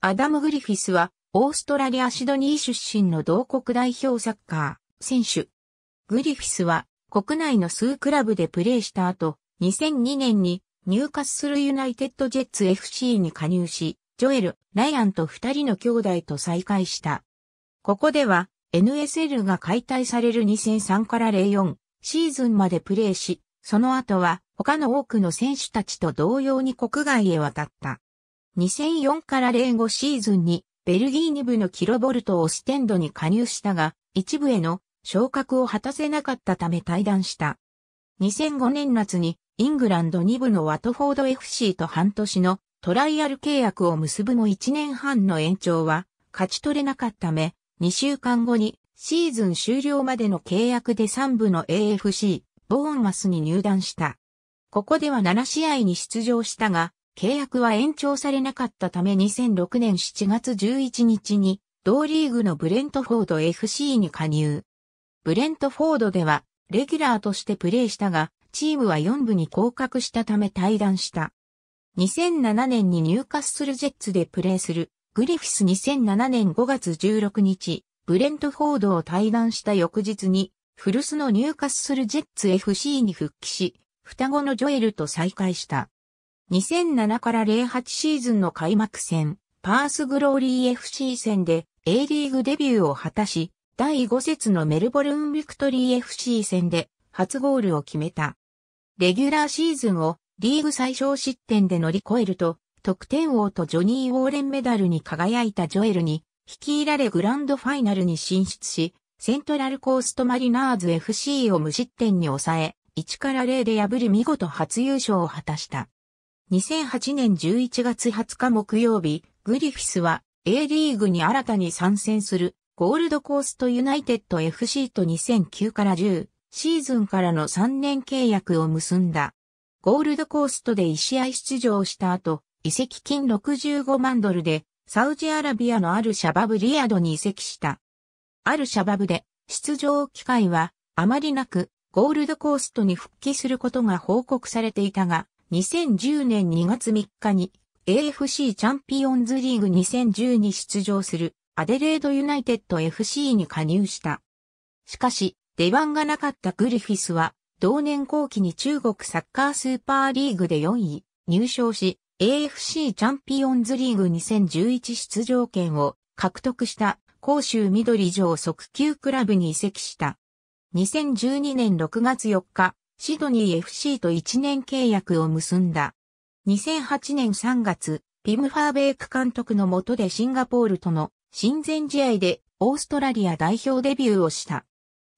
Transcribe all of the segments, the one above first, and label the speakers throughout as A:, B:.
A: アダム・グリフィスは、オーストラリア・シドニー出身の同国代表サッカー、選手。グリフィスは、国内の数クラブでプレーした後、2002年に、ニューカッスルユナイテッドジェッツ FC に加入し、ジョエル、ライアンと二人の兄弟と再会した。ここでは、NSL が解体される2003から04シーズンまでプレーし、その後は他の多くの選手たちと同様に国外へ渡った。2004から05シーズンにベルギー2部のキロボルトオステンドに加入したが、一部への昇格を果たせなかったため退団した。2005年夏にイングランド2部のワトフォード FC と半年のトライアル契約を結ぶも1年半の延長は勝ち取れなかったため、2週間後にシーズン終了までの契約で3部の AFC、ボーンマスに入団した。ここでは7試合に出場したが、契約は延長されなかったため2006年7月11日に同リーグのブレントフォード FC に加入。ブレントフォードではレギュラーとしてプレーしたが、チームは4部に降格したため退団した。2007年に入荷するジェッツでプレーするグリフィス2007年5月16日、ブレントフォードを退団した翌日に、古巣の入荷するジェッツ FC に復帰し、双子のジョエルと再会した。2007から08シーズンの開幕戦、パースグローリー FC 戦で A リーグデビューを果たし、第5節のメルボルンビクトリー FC 戦で初ゴールを決めた。レギュラーシーズンをリーグ最小失点で乗り越えると、得点王とジョニー・ウォーレンメダルに輝いたジョエルに、率いられグランドファイナルに進出し、セントラルコーストマリナーズ FC を無失点に抑え、1から0で破る見事初優勝を果たした。2008年11月20日木曜日、グリフィスは A リーグに新たに参戦するゴールドコーストユナイテッド FC と2009から10シーズンからの3年契約を結んだ。ゴールドコーストで1試合出場した後、移籍金65万ドルでサウジアラビアのアルシャバブリアドに移籍した。アルシャバブで出場機会はあまりなくゴールドコーストに復帰することが報告されていたが、2010年2月3日に AFC チャンピオンズリーグ2010に出場するアデレードユナイテッド FC に加入した。しかし、出番がなかったグリフィスは、同年後期に中国サッカースーパーリーグで4位入賞し、AFC チャンピオンズリーグ2011出場権を獲得した甲州緑城速球クラブに移籍した。2012年6月4日、シドニー FC と1年契約を結んだ。2008年3月、ピム・ファーベイク監督の下でシンガポールとの親善試合でオーストラリア代表デビューをした。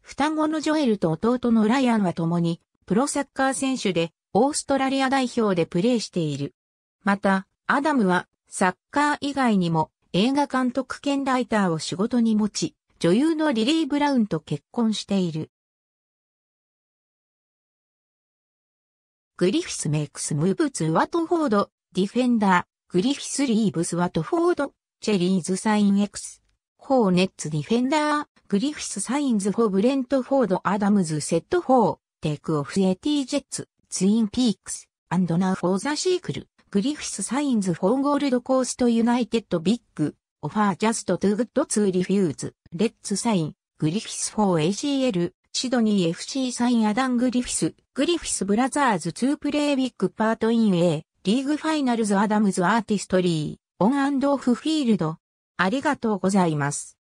A: 双子のジョエルと弟のライアンは共にプロサッカー選手でオーストラリア代表でプレーしている。また、アダムはサッカー以外にも映画監督兼ライターを仕事に持ち、女優のリリー・ブラウンと結婚している。グリフィスメイクスムーブツワトフォード、ディフェンダー、グリフィスリーブスワトフォード、チェリーズサインエクス、ホーネッツディフェンダー、グリフィスサインズフォーブレントフォードアダムズセットフォー、テイクオフエティジェッツ、ツインピークス、アンドナーフォーザシークル、グリフィスサインズフォーゴールドコーストユナイテッドビッグ、オファージャストトゥーグッドツーリフューズ、レッツサイン、グリフィスフォー ACL、シドニー FC サインアダン・グリフィス、グリフィス・ブラザーズ2プレイビッグパートイン A、リーグファイナルズ・アダムズ・アーティストリー、オンオフフィールド。ありがとうございます。